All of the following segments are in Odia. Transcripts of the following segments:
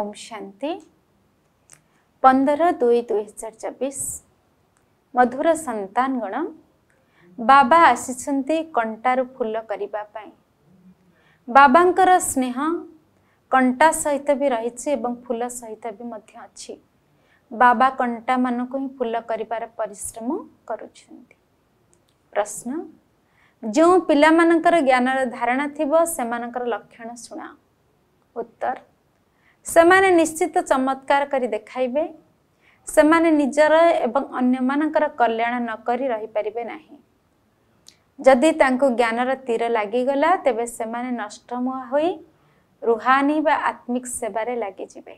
ओम शांति पंदर दुई दुईार चबिश मधुर सतान गण बाबा आसी कंटारू फूल करने बाबा स्नेह कंटा सहित भी रही फूल सहित भी मध्य अच्छी बाबा कंटा मान को ही फूल करम कर प्रश्न जो पिला ज्ञान धारणा थी से लक्षण शुणा उत्तर ସେମାନେ ନିଶ୍ଚିତ ଚମତ୍କାର କରି ଦେଖାଇବେ ସେମାନେ ନିଜର ଏବଂ ଅନ୍ୟମାନଙ୍କର କଲ୍ୟାଣ ନ କରି ରହିପାରିବେ ନାହିଁ ଯଦି ତାଙ୍କୁ ଜ୍ଞାନର ତୀର ଲାଗିଗଲା ତେବେ ସେମାନେ ନଷ୍ଟମୁହା ହୋଇ ରୁହାନି ବା ଆତ୍ମିକ ସେବାରେ ଲାଗିଯିବେ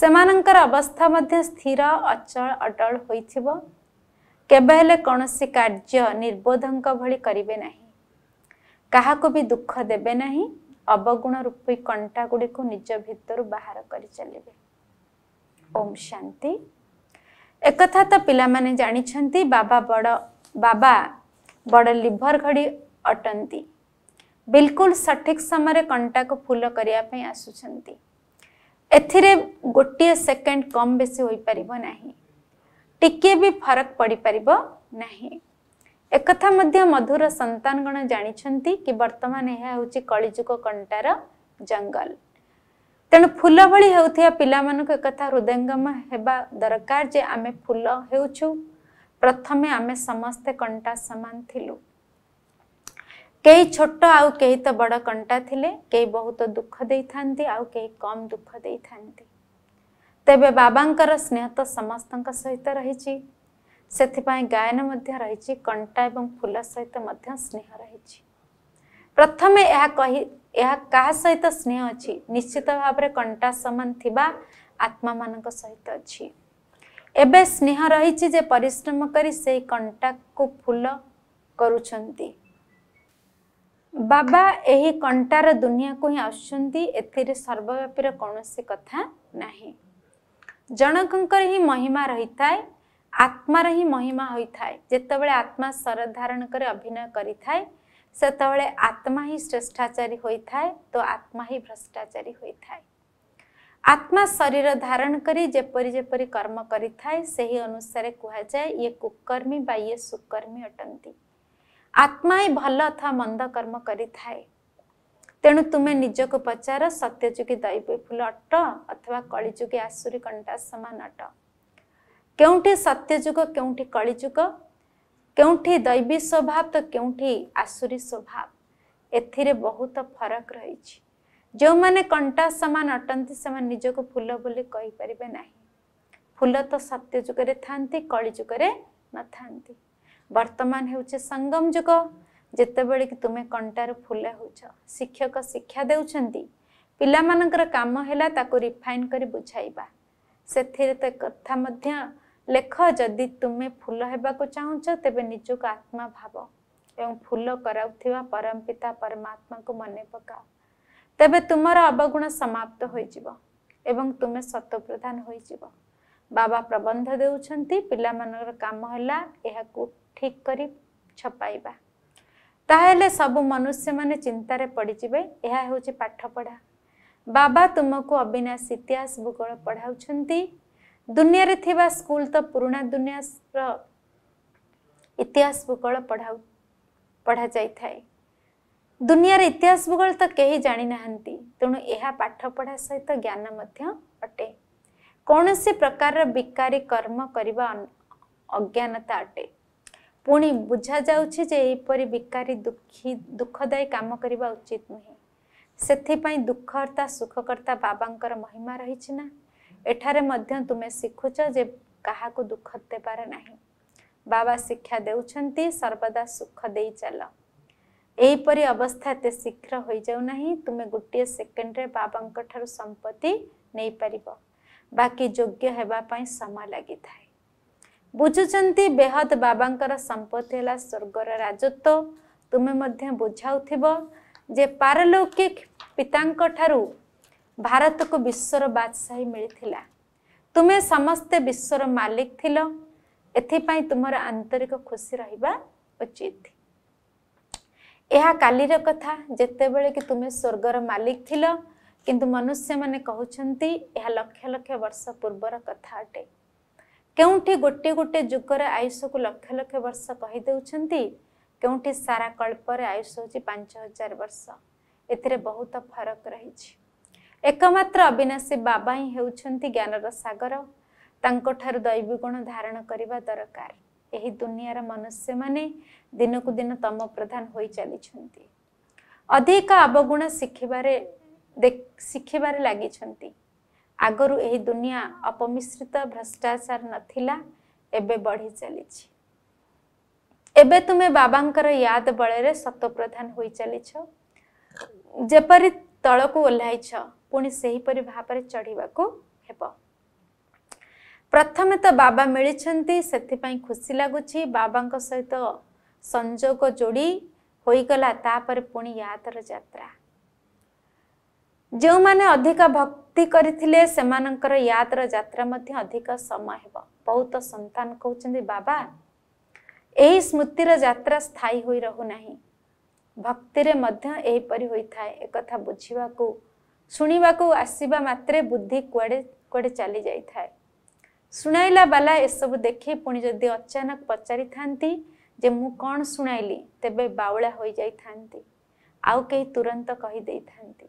ସେମାନଙ୍କର ଅବସ୍ଥା ମଧ୍ୟ ସ୍ଥିର ଅଚଳ ଅଟଳ ହୋଇଥିବ କେବେ ହେଲେ କୌଣସି କାର୍ଯ୍ୟ ନିର୍ବୋଧଙ୍କ ଭଳି କରିବେ ନାହିଁ କାହାକୁ ବି ଦୁଃଖ ଦେବେ ନାହିଁ ଅବଗୁଣ ରୂପୀ କଣ୍ଟା ଗୁଡ଼ିକୁ ନିଜ ଭିତରୁ ବାହାର କରି ଚାଲିବେ ଓମ୍ ଶାନ୍ତି ଏକଥା ତ ପିଲାମାନେ ଜାଣିଛନ୍ତି ବାବା ବଡ଼ ବାବା ବଡ଼ ଲିଭର ଘଡ଼ି ଅଟନ୍ତି ବିଲକୁଲ ସଠିକ୍ ସମୟରେ କଣ୍ଟାକୁ ଫୁଲ କରିବା ପାଇଁ ଆସୁଛନ୍ତି ଏଥିରେ ଗୋଟିଏ ସେକେଣ୍ଡ କମ୍ ବେଶୀ ହୋଇପାରିବ ନାହିଁ ଟିକିଏ ବି ଫରକ ପଡ଼ିପାରିବ ନାହିଁ ଏକଥା ମଧ୍ୟ ମଧୁର ସନ୍ତାନଗଣ ଜାଣିଛନ୍ତି କି ବର୍ତ୍ତମାନ ଏହା ହେଉଛି କଳିଯୁଗ କଣ୍ଟାର ଜଙ୍ଗଲ ତେଣୁ ଫୁଲ ଭଳି ହେଉଥିବା ପିଲାମାନଙ୍କୁ ଏକଥା ହୃଦୟଙ୍ଗମ ହେବା ଦରକାର ଯେ ଆମେ ଫୁଲ ହେଉଛୁ ପ୍ରଥମେ ଆମେ ସମସ୍ତେ କଣ୍ଟା ସମାନ ଥିଲୁ କେହି ଛୋଟ ଆଉ କେହି ତ ବଡ଼ କଣ୍ଟା ଥିଲେ କେହି ବହୁତ ଦୁଃଖ ଦେଇଥାନ୍ତି ଆଉ କେହି କମ୍ ଦୁଃଖ ଦେଇଥାନ୍ତି ତେବେ ବାବାଙ୍କର ସ୍ନେହ ତ ସମସ୍ତଙ୍କ ସହିତ ରହିଛି ସେଥିପାଇଁ ଗାୟନ ମଧ୍ୟ ରହିଛି କଣ୍ଟା ଏବଂ ଫୁଲ ସହିତ ମଧ୍ୟ ସ୍ନେହ ରହିଛି ପ୍ରଥମେ ଏହା କହି ଏହା କାହା ସହିତ ସ୍ନେହ ଅଛି ନିଶ୍ଚିତ ଭାବରେ କଣ୍ଟା ସମାନ ଥିବା ଆତ୍ମାମାନଙ୍କ ସହିତ ଅଛି ଏବେ ସ୍ନେହ ରହିଛି ଯେ ପରିଶ୍ରମ କରି ସେଇ କଣ୍ଟାକୁ ଫୁଲ କରୁଛନ୍ତି ବାବା ଏହି କଣ୍ଟାର ଦୁନିଆକୁ ହିଁ ଆସୁଛନ୍ତି ଏଥିରେ ସର୍ବବ୍ୟାପୀର କୌଣସି କଥା ନାହିଁ ଜଣଙ୍କର ହିଁ ମହିମା ରହିଥାଏ ଆତ୍ମାର ହିଁ ମହିମା ହୋଇଥାଏ ଯେତେବେଳେ ଆତ୍ମା ସ୍ୱର ଧାରଣ କରି ଅଭିନୟ କରିଥାଏ ସେତେବେଳେ ଆତ୍ମା ହିଁ ଶ୍ରେଷ୍ଠାଚାରୀ ହୋଇଥାଏ ତ ଆତ୍ମା ହିଁ ଭ୍ରଷ୍ଟାଚାରୀ ହୋଇଥାଏ ଆତ୍ମା ଶରୀର ଧାରଣ କରି ଯେପରି ଯେପରି କର୍ମ କରିଥାଏ ସେହି ଅନୁସାରେ କୁହାଯାଏ ଇଏ କୁକର୍ମୀ ବା ଇଏ ସୁକର୍ମୀ ଅଟନ୍ତି ଆତ୍ମା ହିଁ ଭଲ ଅଥବା ମନ୍ଦ କର୍ମ କରିଥାଏ ତେଣୁ ତୁମେ ନିଜକୁ ପଚାର ସତ୍ୟଯୁଗୀ ଦୈବ ଫୁଲ ଅଟ ଅଥବା କଳିଯୁଗୀ ଆସୁରୀ କଣ୍ଟା ସମାନ ଅଟ କେଉଁଠି ସତ୍ୟ ଯୁଗ କେଉଁଠି କଳିଯୁଗ କେଉଁଠି ଦୈବୀ ସ୍ୱଭାବ ତ କେଉଁଠି ଆସୁରୀ ସ୍ୱଭାବ ଏଥିରେ ବହୁତ ଫରକ ରହିଛି ଯେଉଁମାନେ କଣ୍ଟା ସମାନ ଅଟନ୍ତି ସେମାନେ ନିଜକୁ ଫୁଲ ବୋଲି କହିପାରିବେ ନାହିଁ ଫୁଲ ତ ସତ୍ୟ ଯୁଗରେ ଥାନ୍ତି କଳିଯୁଗରେ ନଥାନ୍ତି ବର୍ତ୍ତମାନ ହେଉଛି ସଙ୍ଗମ ଯୁଗ ଯେତେବେଳେ କି ତୁମେ କଣ୍ଟାରୁ ଫୁଲ ହେଉଛ ଶିକ୍ଷକ ଶିକ୍ଷା ଦେଉଛନ୍ତି ପିଲାମାନଙ୍କର କାମ ହେଲା ତାକୁ ରିଫାଇନ୍ କରି ବୁଝାଇବା ସେଥିରେ ତ କଥା ମଧ୍ୟ ଲେଖ ଯଦି ତୁମେ ଫୁଲ ହେବାକୁ ଚାହୁଁଛ ତେବେ ନିଜକୁ ଆତ୍ମା ଭାବ ଏବଂ ଫୁଲ କରାଉଥିବା ପରମ ପିତା ପରମାତ୍ମାକୁ ମନେ ପକାଅ ତେବେ ତୁମର ଅବଗୁଣ ସମାପ୍ତ ହୋଇଯିବ ଏବଂ ତୁମେ ସତ ପ୍ରଧାନ ହୋଇଯିବ ବାବା ପ୍ରବନ୍ଧ ଦେଉଛନ୍ତି ପିଲାମାନଙ୍କର କାମ ହେଲା ଏହାକୁ ଠିକ୍ କରି ଛପାଇବା ତାହେଲେ ସବୁ ମନୁଷ୍ୟମାନେ ଚିନ୍ତାରେ ପଡ଼ିଯିବେ ଏହା ହେଉଛି ପାଠପଢ଼ା ବାବା ତୁମକୁ ଅବିନାଶ ଇତିହାସ ଭୂଗୋଳ ପଢ଼ାଉଛନ୍ତି ଦୁନିଆରେ ଥିବା ସ୍କୁଲ ତ ପୁରୁଣା ଦୁନିଆର ଇତିହାସ ଭୂଗୋଳ ପଢ଼ା ପଢ଼ା ଯାଇଥାଏ ଦୁନିଆର ଇତିହାସ ଭୂଗୋଳ ତ କେହି ଜାଣିନାହାନ୍ତି ତେଣୁ ଏହା ପାଠପଢ଼ା ସହିତ ଜ୍ଞାନ ମଧ୍ୟ ଅଟେ କୌଣସି ପ୍ରକାରର ବିକାରୀ କର୍ମ କରିବା ଅଜ୍ଞାନତା ଅଟେ ପୁଣି ବୁଝାଯାଉଛି ଯେ ଏହିପରି ବିକାରୀ ଦୁଃଖୀ ଦୁଃଖଦାୟୀ କାମ କରିବା ଉଚିତ ନୁହେଁ ସେଥିପାଇଁ ଦୁଃଖକର୍ତ୍ତା ସୁଖକର୍ତ୍ତା ବାବାଙ୍କର ମହିମା ରହିଛି ନା ଏଠାରେ ମଧ୍ୟ ତୁମେ ଶିଖୁଛ ଯେ କାହାକୁ ଦୁଃଖ ଦେବାର ନାହିଁ ବାବା ଶିକ୍ଷା ଦେଉଛନ୍ତି ସର୍ବଦା ସୁଖ ଦେଇ ଚାଲ ଏହିପରି ଅବସ୍ଥା ଏତେ ଶୀଘ୍ର ହୋଇଯାଉନାହିଁ ତୁମେ ଗୋଟିଏ ସେକେଣ୍ଡରେ ବାବାଙ୍କ ଠାରୁ ସମ୍ପତ୍ତି ନେଇପାରିବ ବାକି ଯୋଗ୍ୟ ହେବା ପାଇଁ ସମୟ ଲାଗିଥାଏ ବୁଝୁଛନ୍ତି ବେହଦ ବାବାଙ୍କର ସମ୍ପତ୍ତି ହେଲା ସ୍ୱର୍ଗର ରାଜତ୍ୱ ତୁମେ ମଧ୍ୟ ବୁଝାଉଥିବ ଯେ ପାରଲୌକିକ ପିତାଙ୍କ ଠାରୁ ଭାରତକୁ ବିଶ୍ୱର ବାଦଶାହି ମିଳିଥିଲା ତୁମେ ସମସ୍ତେ ବିଶ୍ୱର ମାଲିକ ଥିଲ ଏଥିପାଇଁ ତୁମର ଆନ୍ତରିକ ଖୁସି ରହିବା ଉଚିତ ଏହା କାଲିର କଥା ଯେତେବେଳେ କି ତୁମେ ସ୍ୱର୍ଗର ମାଲିକ ଥିଲ କିନ୍ତୁ ମନୁଷ୍ୟମାନେ କହୁଛନ୍ତି ଏହା ଲକ୍ଷ ଲକ୍ଷ ବର୍ଷ ପୂର୍ବର କଥା ଅଟେ କେଉଁଠି ଗୋଟିଏ ଗୋଟିଏ ଯୁଗରେ ଆୟୁଷକୁ ଲକ୍ଷ ଲକ୍ଷ ବର୍ଷ କହିଦେଉଛନ୍ତି କେଉଁଠି ସାରା କଳ୍ପରେ ଆୟୁଷ ହେଉଛି ପାଞ୍ଚ ହଜାର ବର୍ଷ ଏଥିରେ ବହୁତ ଫରକ ରହିଛି ଏକମାତ୍ର ଅବିନାଶୀ ବାବା ହିଁ ହେଉଛନ୍ତି ଜ୍ଞାନର ସାଗର ତାଙ୍କଠାରୁ ଦୈବୀ ଗୁଣ ଧାରଣ କରିବା ଦରକାର ଏହି ଦୁନିଆର ମନୁଷ୍ୟମାନେ ଦିନକୁ ଦିନ ତମ ପ୍ରଧାନ ହୋଇ ଚାଲିଛନ୍ତି ଅଧିକ ଅବଗୁଣ ଶିଖିବାରେ ଶିଖିବାରେ ଲାଗିଛନ୍ତି ଆଗରୁ ଏହି ଦୁନିଆ ଅପମିଶ୍ରିତ ଭ୍ରଷ୍ଟାଚାର ନଥିଲା ଏବେ ବଢ଼ି ଚାଲିଛି ଏବେ ତୁମେ ବାବାଙ୍କର ୟାଦ ବଳରେ ସତପ୍ରଧାନ ହୋଇ ଚାଲିଛ ଯେପରି ତଳକୁ ଓହ୍ଲାଇଛ ପୁଣି ସେହିପରି ଭାବରେ ଚଢ଼ିବାକୁ ହେବ ପ୍ରଥମେ ତ ବାବା ମିଳିଛନ୍ତି ସେଥିପାଇଁ ଖୁସି ଲାଗୁଛି ବାବାଙ୍କ ସହିତ ସଂଯୋଗ ଯୋଡ଼ି ହୋଇଗଲା ତାପରେ ପୁଣି ୟାତର ଯାତ୍ରା ଯେଉଁମାନେ ଅଧିକ ଭକ୍ତି କରିଥିଲେ ସେମାନଙ୍କର ୟାତର ଯାତ୍ରା ମଧ୍ୟ ଅଧିକ ସମୟ ହେବ ବହୁତ ସନ୍ତାନ କହୁଛନ୍ତି ବାବା ଏହି ସ୍ମୃତିର ଯାତ୍ରା ସ୍ଥାୟୀ ହୋଇ ରହୁନାହିଁ ଭକ୍ତିରେ ମଧ୍ୟ ଏହିପରି ହୋଇଥାଏ ଏକଥା ବୁଝିବାକୁ ଶୁଣିବାକୁ ଆସିବା ମାତ୍ରେ ବୁଦ୍ଧି କୁଆଡ଼େ କୁଆଡ଼େ ଚାଲି ଯାଇଥାଏ ଶୁଣାଇଲା ବାଲା ଏସବୁ ଦେଖି ପୁଣି ଯଦି ଅଚାନକ ପଚାରିଥାନ୍ତି ଯେ ମୁଁ କ'ଣ ଶୁଣାଇଲି ତେବେ ବାଉଳା ହୋଇଯାଇଥାନ୍ତି ଆଉ କେହି ତୁରନ୍ତ କହିଦେଇଥାନ୍ତି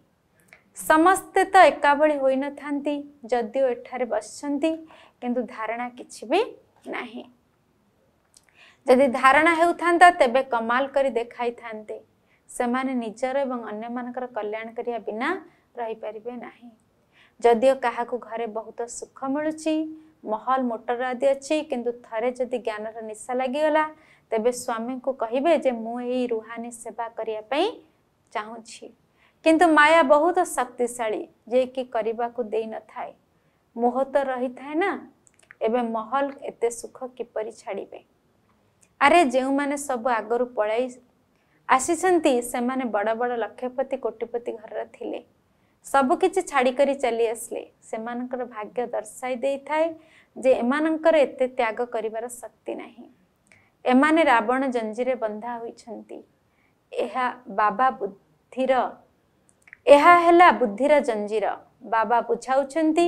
ସମସ୍ତେ ତ ଏକାଭଳି ହୋଇନଥାନ୍ତି ଯଦିଓ ଏଠାରେ ବସିଛନ୍ତି କିନ୍ତୁ ଧାରଣା କିଛି ବି ନାହିଁ ଯଦି ଧାରଣା ହେଉଥାନ୍ତା ତେବେ କମାଲ କରି ଦେଖାଇଥାନ୍ତେ ସେମାନେ ନିଜର ଏବଂ ଅନ୍ୟମାନଙ୍କର କଲ୍ୟାଣ କରିବା ବିନା ରହିପାରିବେ ନାହିଁ ଯଦିଓ କାହାକୁ ଘରେ ବହୁତ ସୁଖ ମିଳୁଛି ମହଲ ମୋଟର ଆଦି ଅଛି କିନ୍ତୁ ଥରେ ଯଦି ଜ୍ଞାନର ନିଶା ଲାଗିଗଲା ତେବେ ସ୍ୱାମୀଙ୍କୁ କହିବେ ଯେ ମୁଁ ଏଇ ରୁହାନି ସେବା କରିବା ପାଇଁ ଚାହୁଁଛି କିନ୍ତୁ ମାୟା ବହୁତ ଶକ୍ତିଶାଳୀ ଯିଏକି କରିବାକୁ ଦେଇନଥାଏ ମୋହ ତ ରହିଥାଏ ନା ଏବେ ମହଲ ଏତେ ସୁଖ କିପରି ଛାଡ଼ିବେ ଆରେ ଯେଉଁମାନେ ସବୁ ଆଗରୁ ପଳାଇ ଆସିଛନ୍ତି ସେମାନେ ବଡ଼ ବଡ଼ ଲକ୍ଷପତି କୋଟିପତି ଘରର ଥିଲେ ସବୁକିଛି ଛାଡ଼ିକରି ଚାଲି ଆସିଲେ ସେମାନଙ୍କର ଭାଗ୍ୟ ଦର୍ଶାଇ ଦେଇଥାଏ ଯେ ଏମାନଙ୍କର ଏତେ ତ୍ୟାଗ କରିବାର ଶକ୍ତି ନାହିଁ ଏମାନେ ରାବଣ ଜଞ୍ଜିରେ ବନ୍ଧା ହୋଇଛନ୍ତି ଏହା ବାବା ବୁଦ୍ଧିର ଏହା ହେଲା ବୁଦ୍ଧିର ଜଞ୍ଜିର ବାବା ବୁଝାଉଛନ୍ତି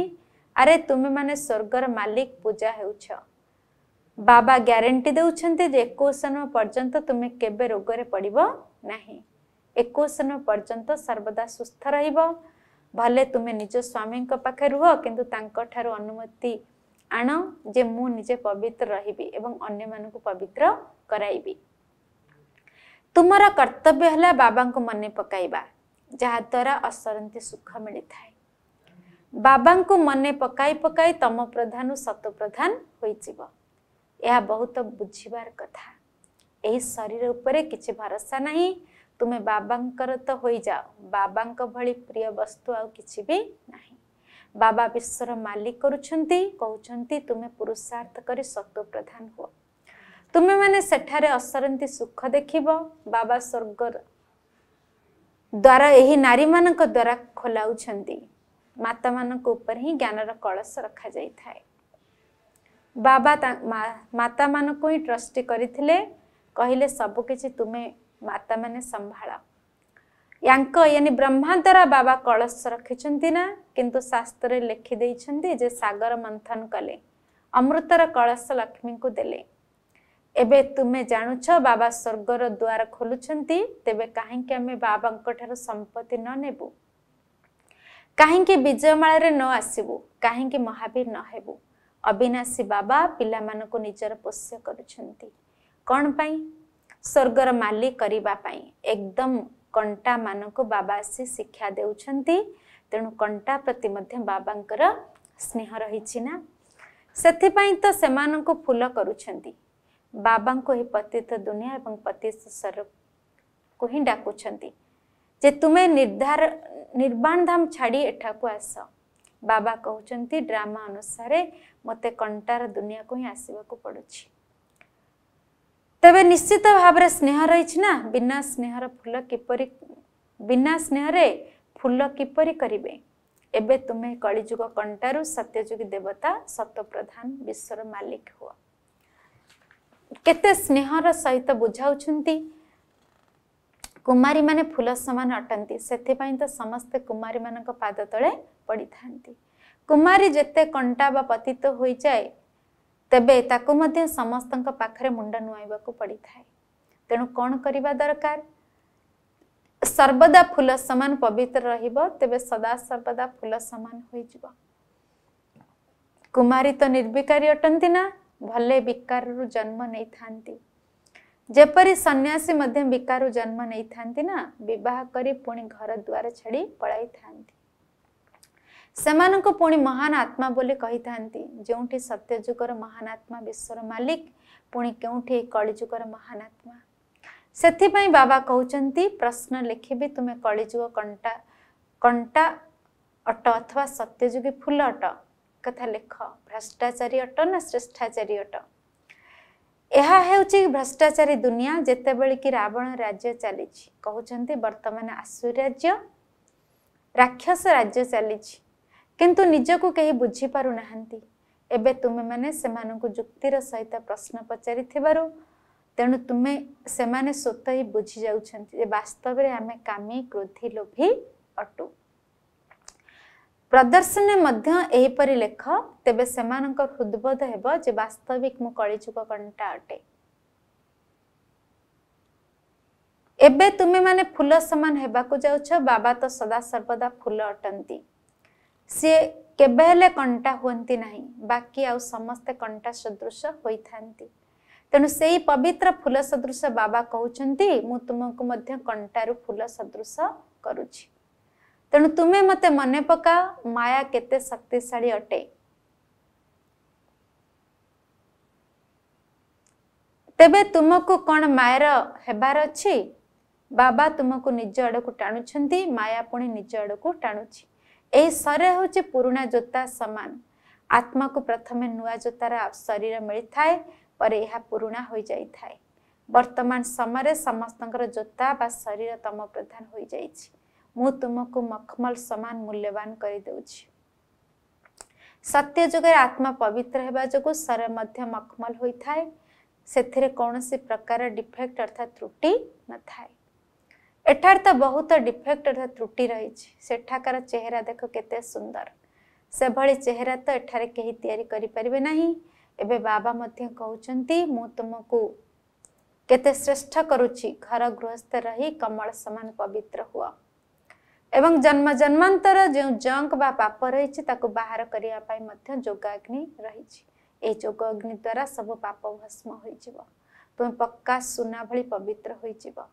ଆରେ ତୁମେମାନେ ସ୍ୱର୍ଗର ମାଲିକ ପୂଜା ହେଉଛ ବାବା ଗ୍ୟାରେଣ୍ଟି ଦେଉଛନ୍ତି ଯେ ଏକୋଇଶ ଜନ୍ମ ପର୍ଯ୍ୟନ୍ତ ତୁମେ କେବେ ରୋଗରେ ପଡ଼ିବ ନାହିଁ ଏକୋଇଶ ଜନ୍ମ ପର୍ଯ୍ୟନ୍ତ ସର୍ବଦା ସୁସ୍ଥ ରହିବ ଭଲେ ତୁମେ ନିଜ ସ୍ୱାମୀଙ୍କ ପାଖରେ ରୁହ କିନ୍ତୁ ତାଙ୍କ ଠାରୁ ଅନୁମତି ଆଣ ଯେ ମୁଁ ନିଜେ ପବିତ୍ର ରହିବି ଏବଂ ଅନ୍ୟମାନଙ୍କୁ ପବିତ୍ର କରାଇବି ତୁମର କର୍ତ୍ତବ୍ୟ ହେଲା ବାବାଙ୍କୁ ମନେ ପକାଇବା ଯାହାଦ୍ୱାରା ଅଶାନ୍ତି ସୁଖ ମିଳିଥାଏ ବାବାଙ୍କୁ ମନେ ପକାଇ ପକାଇ ତମ ପ୍ରଧାନ ସତ ପ୍ରଧାନ ହୋଇଯିବ ଏହା ବହୁତ ବୁଝିବାର କଥା ଏହି ଶରୀର ଉପରେ କିଛି ଭରସା ନାହିଁ ତୁମେ ବାବାଙ୍କର ତ ହୋଇଯାଅ ବାବାଙ୍କ ଭଳି ପ୍ରିୟ ବସ୍ତୁ ଆଉ କିଛି ବି ନାହିଁ ବାବା ବିଶ୍ୱର ମାଲିକ କରୁଛନ୍ତି କହୁଛନ୍ତି ତୁମେ ପୁରୁଷାର୍ଥ କରି ପ୍ରଧାନ ହୁଅ ତୁମେମାନେ ସେଠାରେ ଅସରନ୍ତି ସୁଖ ଦେଖିବ ବାବା ସ୍ୱର୍ଗ ଦ୍ୱାରା ଏହି ନାରୀମାନଙ୍କ ଦ୍ୱାରା ଖୋଲାଉଛନ୍ତି ମାତାମାନଙ୍କ ଉପରେ ହିଁ ଜ୍ଞାନର କଳସ ରଖାଯାଇଥାଏ ବାବା ମାତାମାନଙ୍କୁ ହିଁ ଟ୍ରଷ୍ଟି କରିଥିଲେ କହିଲେ ସବୁକିଛି ତୁମେ ମାତା ମାନେ ସମ୍ଭାଳ ୟାଙ୍କ ୟାନି ବ୍ରହ୍ମା ଦ୍ୱାରା ବାବା କଳସ ରଖିଛନ୍ତି ନା କିନ୍ତୁ ଶାସ୍ତ୍ରରେ ଲେଖିଦେଇଛନ୍ତି ଯେ ସାଗର ମନ୍ଥନ କଲେ ଅମୃତର କଳସ ଲକ୍ଷ୍ମୀଙ୍କୁ ଦେଲେ ଏବେ ତୁମେ ଜାଣୁଛ ବାବା ସ୍ୱର୍ଗର ଦ୍ୱାର ଖୋଲୁଛନ୍ତି ତେବେ କାହିଁକି ଆମେ ବାବାଙ୍କ ଠାରୁ ସମ୍ପତ୍ତି ନ ନେବୁ କାହିଁକି ବିଜୟମାଳାରେ ନ ଆସିବୁ କାହିଁକି ମହାବୀର ନ ହେବୁ ଅବିନାଶୀ ବାବା ପିଲାମାନଙ୍କୁ ନିଜର ପୋଷ୍ୟ କରୁଛନ୍ତି କ'ଣ ପାଇଁ स्वर्गर मालिक करने एकदम कंटा मान को बाबा आसी शिक्षा देखते तेणु कंटा प्रति बाबा स्नेह रही से तो से फूल करवा पतित दुनिया और पतित स्वर को ही डाकुंजे तुम्हें निर्धार निर्माण छाड़ी एठा को आस बाबा कहते ड्रामा अनुसार मत कंटार दुनिया को ही आसवाक पड़ी ତେବେ ନିଶ୍ଚିତ ଭାବରେ ସ୍ନେହ ରହିଛି ନା ବିନା ସ୍ନେହର ଫୁଲ କିପରି ବିନା ସ୍ନେହରେ ଫୁଲ କିପରି କରିବେ ଏବେ ତୁମେ କଳିଯୁଗ କଣ୍ଟାରୁ ସତ୍ୟଯୁଗୀ ଦେବତା ସତ ପ୍ରଧାନ ବିଶ୍ୱର ମାଲିକ ହୁଅ କେତେ ସ୍ନେହର ସହିତ ବୁଝାଉଛନ୍ତି କୁମାରୀମାନେ ଫୁଲ ସମାନ ଅଟନ୍ତି ସେଥିପାଇଁ ତ ସମସ୍ତେ କୁମାରୀମାନଙ୍କ ପାଦ ତଳେ ପଡ଼ିଥାନ୍ତି କୁମାରୀ ଯେତେ କଣ୍ଟା ବା ପତିତ ହୋଇଯାଏ ତେବେ ତାକୁ ମଧ୍ୟ ସମସ୍ତଙ୍କ ପାଖରେ ମୁଣ୍ଡ ନୁଆଇବାକୁ ପଡ଼ିଥାଏ ତେଣୁ କ'ଣ କରିବା ଦରକାର ସର୍ବଦା ଫୁଲ ସମାନ ପବିତ୍ର ରହିବ ତେବେ ସଦା ସର୍ବଦା ଫୁଲ ସମାନ ହୋଇଯିବ କୁମାରୀ ତ ନିର୍ବିକାରୀ ଅଟନ୍ତି ନା ଭଲେ ବିକାରରୁ ଜନ୍ମ ନେଇଥାନ୍ତି ଯେପରି ସନ୍ନ୍ୟାସୀ ମଧ୍ୟ ବିକାରରୁ ଜନ୍ମ ନେଇଥାନ୍ତି ନା ବିବାହ କରି ପୁଣି ଘର ଦ୍ୱାର ଛାଡ଼ି ପଳାଇଥାନ୍ତି ସେମାନଙ୍କୁ ପୁଣି ମହାନ ଆତ୍ମା ବୋଲି କହିଥାନ୍ତି ଯେଉଁଠି ସତ୍ୟଯୁଗର ମହାନ ଆତ୍ମା ବିଶ୍ୱର ମାଲିକ ପୁଣି କେଉଁଠି କଳିଯୁଗର ମହାନ ଆତ୍ମା ସେଥିପାଇଁ ବାବା କହୁଛନ୍ତି ପ୍ରଶ୍ନ ଲେଖିବି ତୁମେ କଳିଯୁଗ କଣ୍ଟା କଣ୍ଟା ଅଟ ଅଥବା ସତ୍ୟଯୁଗୀ ଫୁଲ ଅଟ କଥା ଲେଖ ଭ୍ରଷ୍ଟାଚାରୀ ଅଟ ନା ଶ୍ରେଷ୍ଠାଚାରୀ ଅଟ ଏହା ହେଉଛି ଭ୍ରଷ୍ଟାଚାରୀ ଦୁନିଆ ଯେତେବେଳେ କି ରାବଣ ରାଜ୍ୟ ଚାଲିଛି କହୁଛନ୍ତି ବର୍ତ୍ତମାନ ଆଶୁ ରାଜ୍ୟ ରାକ୍ଷସ ରାଜ୍ୟ ଚାଲିଛି କିନ୍ତୁ ନିଜକୁ କେହି ବୁଝିପାରୁନାହାନ୍ତି ଏବେ ତୁମେମାନେ ସେମାନଙ୍କୁ ଯୁକ୍ତିର ସହିତ ପ୍ରଶ୍ନ ପଚାରିଥିବାରୁ ତେଣୁ ତୁମେ ସେମାନେ ସ୍ୱତ ହିଁ ବୁଝିଯାଉଛନ୍ତି ଯେ ବାସ୍ତବରେ ଆମେ କାମୀ କ୍ରୋଧି ଲୋଭୀ ଅଟୁ ପ୍ରଦର୍ଶନରେ ମଧ୍ୟ ଏହିପରି ଲେଖ ତେବେ ସେମାନଙ୍କ ହୃଦବୋଧ ହେବ ଯେ ବାସ୍ତବିକ ମୁଁ କଳିଯୁଗ କଣ୍ଟା ଅଟେ ଏବେ ତୁମେମାନେ ଫୁଲ ସମାନ ହେବାକୁ ଯାଉଛ ବାବା ତ ସଦାସର୍ବଦା ଫୁଲ ଅଟନ୍ତି ସିଏ କେବେ ହେଲେ କଣ୍ଟା ହୁଅନ୍ତି ନାହିଁ ବାକି ଆଉ ସମସ୍ତେ କଣ୍ଟା ସଦୃଶ ହୋଇଥାନ୍ତି ତେଣୁ ସେଇ ପବିତ୍ର ଫୁଲ ସଦୃଶ ବାବା କହୁଛନ୍ତି ମୁଁ ତୁମକୁ ମଧ୍ୟ କଣ୍ଟାରୁ ଫୁଲ ସଦୃଶ କରୁଛି ତେଣୁ ତୁମେ ମୋତେ ମନେ ପକାଅ ମାୟା କେତେ ଶକ୍ତିଶାଳୀ ଅଟେ ତେବେ ତୁମକୁ କ'ଣ ମାୟାର ହେବାର ଅଛି ବାବା ତୁମକୁ ନିଜ ଆଡ଼କୁ ଟାଣୁଛନ୍ତି ମାୟା ପୁଣି ନିଜ ଆଡ଼କୁ ଟାଣୁଛି ଏହି ଶରୀର ହେଉଛି ପୁରୁଣା ଜୋତା ସମାନ ଆତ୍ମାକୁ ପ୍ରଥମେ ନୂଆ ଜୋତାର ଶରୀର ମିଳିଥାଏ ପରେ ଏହା ପୁରୁଣା ହୋଇଯାଇଥାଏ ବର୍ତ୍ତମାନ ସମୟରେ ସମସ୍ତଙ୍କର ଜୋତା ବା ଶରୀର ତମ ପ୍ରଧାନ ହୋଇଯାଇଛି ମୁଁ ତୁମକୁ ମଖମଲ ସମାନ ମୂଲ୍ୟବାନ କରିଦେଉଛି ସତ୍ୟ ଯୁଗରେ ଆତ୍ମା ପବିତ୍ର ହେବା ଯୋଗୁଁ ଶରୀର ମଧ୍ୟ ମଖମଲ ହୋଇଥାଏ ସେଥିରେ କୌଣସି ପ୍ରକାର ଡିଫେକ୍ଟ ଅର୍ଥାତ୍ ତ୍ରୁଟି ନଥାଏ ଏଠାରେ ତ ବହୁତ ଡିଫେକ୍ଟର ତ୍ରୁଟି ରହିଛି ସେଠାକାର ଚେହେରା ଦେଖ କେତେ ସୁନ୍ଦର ସେଭଳି ଚେହେରା ତ ଏଠାରେ କେହି ତିଆରି କରିପାରିବେ ନାହିଁ ଏବେ ବାବା ମଧ୍ୟ କହୁଛନ୍ତି ମୁଁ ତୁମକୁ କେତେ ଶ୍ରେଷ୍ଠ କରୁଛି ଘର ଗୃହସ୍ଥ ରହି କମଳ ସମାନ ପବିତ୍ର ହୁଅ ଏବଂ ଜନ୍ମ ଜନ୍ମାନ୍ତର ଯେଉଁ ଜଙ୍କ ବା ପାପ ରହିଛି ତାକୁ ବାହାର କରିବା ପାଇଁ ମଧ୍ୟ ଯୋଗାଗ୍ନି ରହିଛି ଏହି ଯୋଗ ଅଗ୍ନି ଦ୍ୱାରା ସବୁ ପାପ ଭସ୍ମ ହୋଇଯିବ ତୁମେ ପକ୍କା ସୁନା ଭଳି ପବିତ୍ର ହୋଇଯିବ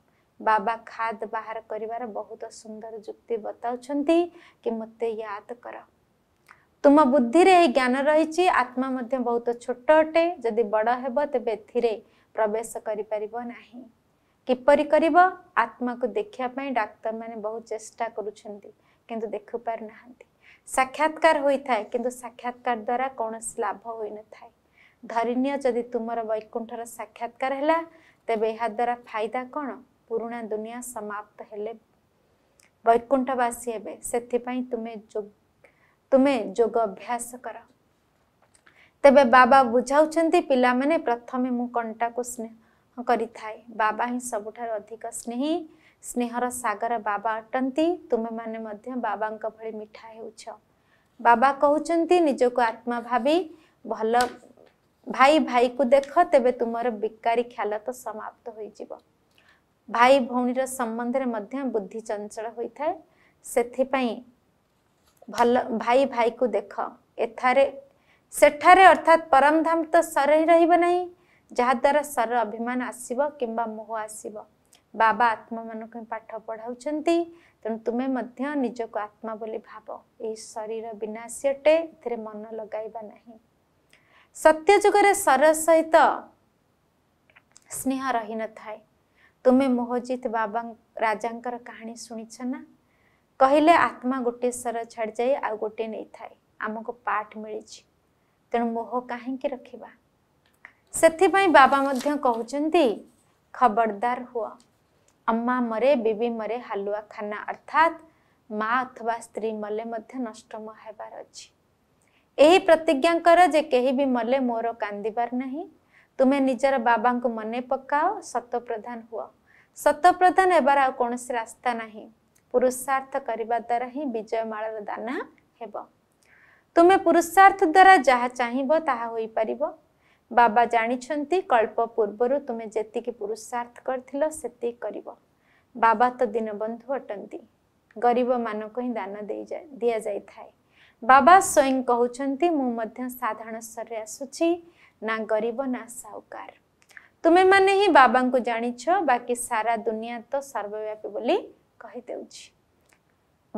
ବାବା ଖାଦ ବାହାର କରିବାର ବହୁତ ସୁନ୍ଦର ଯୁକ୍ତି ବତାଉଛନ୍ତି କି ମୋତେ ୟାଦ କର ତୁମ ବୁଦ୍ଧିରେ ଏହି ଜ୍ଞାନ ରହିଛି ଆତ୍ମା ମଧ୍ୟ ବହୁତ ଛୋଟ ଅଟେ ଯଦି ବଡ଼ ହେବ ତେବେ ଏଥିରେ ପ୍ରବେଶ କରିପାରିବ ନାହିଁ କିପରି କରିବ ଆତ୍ମାକୁ ଦେଖିବା ପାଇଁ ଡାକ୍ତରମାନେ ବହୁତ ଚେଷ୍ଟା କରୁଛନ୍ତି କିନ୍ତୁ ଦେଖୁପାରୁନାହାନ୍ତି ସାକ୍ଷାତକାର ହୋଇଥାଏ କିନ୍ତୁ ସାକ୍ଷାତକାର ଦ୍ୱାରା କୌଣସି ଲାଭ ହୋଇନଥାଏ ଧରିନିଅ ଯଦି ତୁମର ବୈକୁଣ୍ଠର ସାକ୍ଷାତକାର ହେଲା ତେବେ ଏହା ଏହାଦ୍ୱାରା ଫାଇଦା କ'ଣ पुणा दुनिया समाप्त हेले वैकुंठवासी तुम से तुम्हें जो तुम्हें जोग अभ्यास कर तबे बाबा बुझाऊँ पिला मैंने प्रथम कंटा को स्नेह करें बाबा ही सब अधिक स्नेह स्नेहर सगर बाबा अटंती तुम्हें मैंने बाबा भाई मिठा हो कहते निज को आत्मा भावी भल भाई भाई को देख तेब तुम बेकारी ख्याल तो समाप्त हो ଭାଇ ଭଉଣୀର ସମ୍ବନ୍ଧରେ ମଧ୍ୟ ବୁଦ୍ଧି ଚଞ୍ଚଳ ହୋଇଥାଏ ସେଥିପାଇଁ ଭଲ ଭାଇ ଭାଇକୁ ଦେଖ ଏଠାରେ ସେଠାରେ ଅର୍ଥାତ୍ ପରମଧାମ ତ ସର ହିଁ ରହିବ ନାହିଁ ଯାହାଦ୍ୱାରା ସର ଅଭିମାନ ଆସିବ କିମ୍ବା ମୋହ ଆସିବ ବାବା ଆତ୍ମାମାନଙ୍କୁ ହିଁ ପାଠ ପଢ଼ାଉଛନ୍ତି ତେଣୁ ତୁମେ ମଧ୍ୟ ନିଜକୁ ଆତ୍ମା ବୋଲି ଭାବ ଏହି ଶରୀର ବିନାଶୀ ଅଟେ ଏଥିରେ ମନ ଲଗାଇବା ନାହିଁ ସତ୍ୟ ଯୁଗରେ ସର ସହିତ ସ୍ନେହ ରହିନଥାଏ ତୁମେ ମୋହଜିତ ବାବା ରାଜାଙ୍କର କାହାଣୀ ଶୁଣିଛ ନା କହିଲେ ଆତ୍ମା ଗୋଟିଏ ସ୍ୱର ଛାଡ଼ିଯାଇ ଆଉ ଗୋଟିଏ ନେଇଥାଏ ଆମକୁ ପାଠ ମିଳିଛି ତେଣୁ ମୋହ କାହିଁକି ରଖିବା ସେଥିପାଇଁ ବାବା ମଧ୍ୟ କହୁଛନ୍ତି ଖବରଦାର ହୁଅ ଅମ୍ମା ମରେ ବିବି ମରେ ହାଲୁଆ ଖାନା ଅର୍ଥାତ୍ ମା ଅଥବା ସ୍ତ୍ରୀ ମଲେ ମଧ୍ୟ ନଷ୍ଟ ହେବାର ଅଛି ଏହି ପ୍ରତିଜ୍ଞାଙ୍କର ଯେ କେହି ବି ମଲେ ମୋର କାନ୍ଦିବାର ନାହିଁ तुम्हें निजर बाबा को मन पका सत प्रधान हुआ सत प्रधान हबार कौन रास्ता ना पुरुषार्थ करने द्वारा ही विजय मालर दाना हेब तुम्हें पुरुषार्थ द्वारा जहाँ चाहब ताइपर बाबा जाणी कल्प पूर्व तुम्हें जी पुरुषार्थ कर बाबा तो बंधु अटंती गरीब मानक ही दान दि जाए ବାବା ସ୍ୱୟଂ କହୁଛନ୍ତି ମୁଁ ମଧ୍ୟ ସାଧାରଣ ସ୍ତରରେ ଆସୁଛି ନା ଗରିବ ନା ସାହୁକାର ତୁମେମାନେ ହିଁ ବାବାଙ୍କୁ ଜାଣିଛ ବାକି ସାରା ଦୁନିଆ ତ ସର୍ବବ୍ୟାପୀ ବୋଲି କହିଦେଉଛି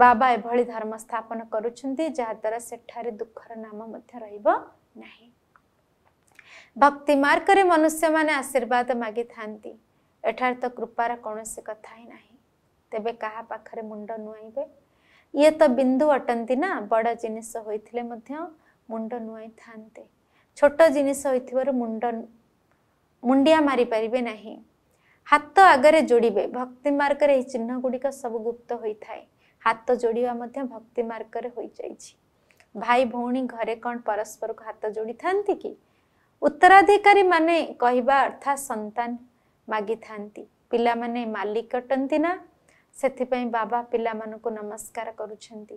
ବାବା ଏଭଳି ଧର୍ମ ସ୍ଥାପନ କରୁଛନ୍ତି ଯାହାଦ୍ୱାରା ସେଠାରେ ଦୁଃଖର ନାମ ମଧ୍ୟ ରହିବ ନାହିଁ ଭକ୍ତି ମାର୍ଗରେ ମନୁଷ୍ୟମାନେ ଆଶୀର୍ବାଦ ମାଗିଥାନ୍ତି ଏଠାରେ ତ କୃପାର କୌଣସି କଥା ହିଁ ନାହିଁ ତେବେ କାହା ପାଖରେ ମୁଣ୍ଡ ନୁଆଁଇବେ ଇଏ ତ ବିନ୍ଦୁ ଅଟନ୍ତି ନା ବଡ଼ ଜିନିଷ ହୋଇଥିଲେ ମଧ୍ୟ ମୁଣ୍ଡ ନୁଆଇଥାନ୍ତେ ଛୋଟ ଜିନିଷ ହୋଇଥିବାରୁ ମୁଣ୍ଡ ମୁଣ୍ଡିଆ ମାରିପାରିବେ ନାହିଁ ହାତ ଆଗରେ ଯୋଡ଼ିବେ ଭକ୍ତି ମାର୍ଗରେ ଏହି ଚିହ୍ନ ଗୁଡ଼ିକ ସବୁ ଗୁପ୍ତ ହୋଇଥାଏ ହାତ ଯୋଡ଼ିବା ମଧ୍ୟ ଭକ୍ତି ମାର୍ଗରେ ହୋଇଯାଇଛି ଭାଇ ଭଉଣୀ ଘରେ କ'ଣ ପରସ୍ପରକୁ ହାତ ଯୋଡ଼ିଥାନ୍ତି କି ଉତ୍ତରାଧିକାରୀ ମାନେ କହିବା ଅର୍ଥାତ୍ ସନ୍ତାନ ମାଗିଥାନ୍ତି ପିଲାମାନେ ମାଲିକ ଅଟନ୍ତି ନା ସେଥିପାଇଁ ବାବା ପିଲାମାନଙ୍କୁ ନମସ୍କାର କରୁଛନ୍ତି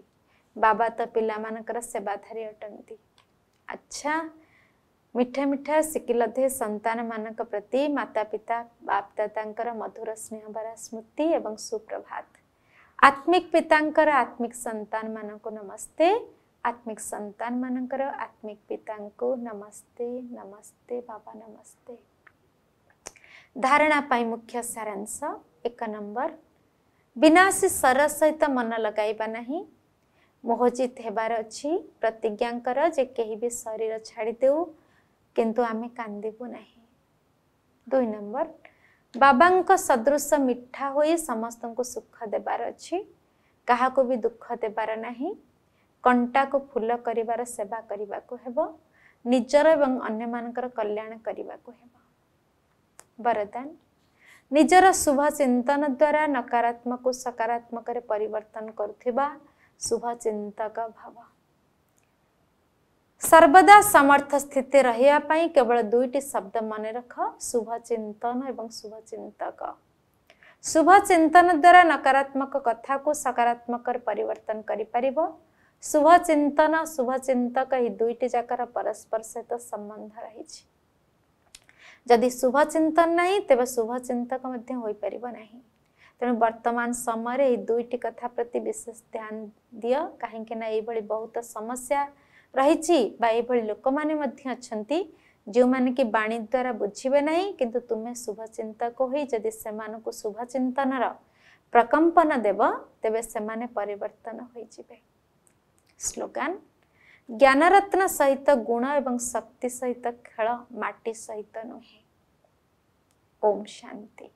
ବାବା ତ ପିଲାମାନଙ୍କର ସେବାଧାରୀ ଅଟନ୍ତି ଆଚ୍ଛା ମିଠା ମିଠା ଶିକିଲଧେ ସନ୍ତାନମାନଙ୍କ ପ୍ରତି ମାତାପିତା ବାପଦାଦାଙ୍କର ମଧୁର ସ୍ନେହଭରା ସ୍ମୃତି ଏବଂ ସୁପ୍ରଭାତ ଆତ୍ମିକ ପିତାଙ୍କର ଆତ୍ମିକ ସନ୍ତାନମାନଙ୍କୁ ନମସ୍ତେ ଆତ୍ମିକ ସନ୍ତାନମାନଙ୍କର ଆତ୍ମିକ ପିତାଙ୍କୁ ନମସ୍ତେ ନମସ୍ତେ ବାବା ନମସ୍ତେ ଧାରଣା ପାଇଁ ମୁଖ୍ୟ ସାରାଂଶ ଏକ ନମ୍ବର ବିନାଶୀ ସ୍ୱର ସହିତ ମନ ଲଗାଇବା ନାହିଁ ମୋହଜିତ ହେବାର ଅଛି ପ୍ରତିଜ୍ଞାଙ୍କର ଯେ କେହି ବି ଶରୀର ଛାଡ଼ିଦେଉ କିନ୍ତୁ ଆମେ କାନ୍ଦିବୁ ନାହିଁ ଦୁଇ ନମ୍ବର ବାବାଙ୍କ ସଦୃଶ ମିଠା ହୋଇ ସମସ୍ତଙ୍କୁ ସୁଖ ଦେବାର ଅଛି କାହାକୁ ବି ଦୁଃଖ ଦେବାର ନାହିଁ କଣ୍ଟାକୁ ଫୁଲ କରିବାର ସେବା କରିବାକୁ ହେବ ନିଜର ଏବଂ ଅନ୍ୟମାନଙ୍କର କଲ୍ୟାଣ କରିବାକୁ ହେବ ବରଦାନ निजर शुभ चिन्तन द्वारा नकारात्मक सकारात्मक शुभ चिन्तक भाव सर्वदा समर्थ स्थिति केवल शब्द एुभ रख शुभ चिन्तन द्वारा नकारात्मक कथा को सकारात्मक परिवर्तन गरिपार शुभ चिन्तन शुभ चिन्तक यी दुईटी जाकर परस्पर सहित संबंध रहे जदि शुभ चिंतन ना तेज शुभ चिंतक ना तेणु बर्तमान समय दुईटी कथा प्रति विशेष ध्यान दि कहीं बहुत समस्या रही लोक मैंने अच्छा जो मैंने कि बाणी द्वारा बुझे ना कि तुम्हें शुभ चिंतक हो जदि से शुभ चिंतन प्रकम्पन देव तेज से परन हो श्लोगान ଜ୍ଞାନରତ୍ନ ସହିତ ଗୁଣ ଏବଂ ଶକ୍ତି ସହିତ ଖେଳ ମାଟି ସହିତ ନୁହେଁ ଓମ୍ ଶାନ୍ତି